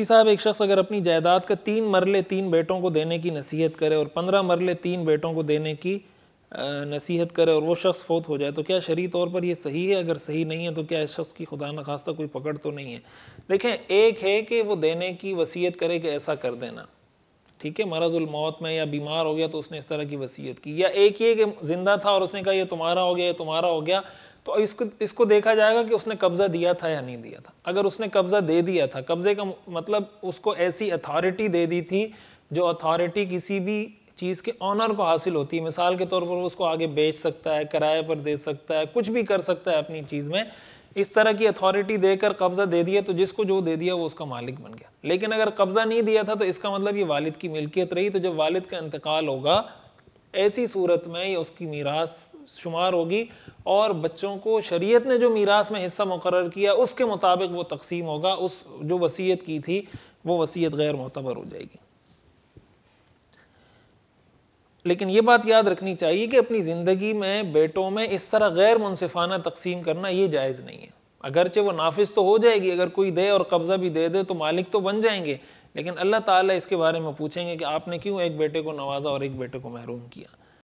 مفتی صاحب ایک شخص اگر اپنی جائیداد کا تین مرلے تین بیٹوں کو دینے کی نصیحت کرے اور پندرہ مرلے تین بیٹوں کو دینے کی نصیحت کرے اور وہ شخص فوت ہو جائے تو کیا شریع طور پر یہ صحیح ہے اگر صحیح نہیں ہے تو کیا اس شخص کی خدا نخواستہ کوئی پکڑ تو نہیں ہے دیکھیں ایک ہے کہ وہ دینے کی وسیعت کرے کہ ایسا کر دینا ٹھیک ہے مرض الموت میں یا بیمار ہو گیا تو اس نے اس طرح کی وصیت کی یا ایک یہ کہ زندہ تھا اور اس نے کہا یہ تمہارا ہو گیا یہ تمہارا ہو گیا تو اس کو اس کو دیکھا جائے گا کہ اس نے قبضہ دیا تھا یا نہیں دیا تھا اگر اس نے قبضہ دے دیا تھا قبضے کا مطلب اس کو ایسی اتھارٹی دے دی تھی جو اتھارٹی کسی بھی چیز کے آنر کو حاصل ہوتی ہے مثال کے طور پر وہ اس کو آگے بیچ سکتا ہے کرائے پر دے سکتا ہے کچھ بھی کر سکتا ہے اپنی چیز میں اس طرح کی اتھارٹی دے کر قبضہ دے دیا تو جس کو جو دے دیا وہ اس کا مالک بن گیا لیکن اگر قبضہ نہیں دیا تھا تو اس کا مطلب یہ والد کی ملکیت رہی تو جب والد کا انتقال ہوگا ایسی صورت میں یہ اس کی میراث شمار ہوگی اور بچوں کو شریعت نے جو میراث میں حصہ مقرر کیا اس کے مطابق وہ تقسیم ہوگا اس جو وصیت کی تھی وہ وسیعت غیر معتبر ہو جائے گی لیکن یہ بات یاد رکھنی چاہیے کہ اپنی زندگی میں بیٹوں میں اس طرح غیر منصفانہ تقسیم کرنا یہ جائز نہیں ہے اگرچہ وہ نافذ تو ہو جائے گی اگر کوئی دے اور قبضہ بھی دے دے تو مالک تو بن جائیں گے لیکن اللہ تعالیٰ اس کے بارے میں پوچھیں گے کہ آپ نے کیوں ایک بیٹے کو نوازا اور ایک بیٹے کو محروم کیا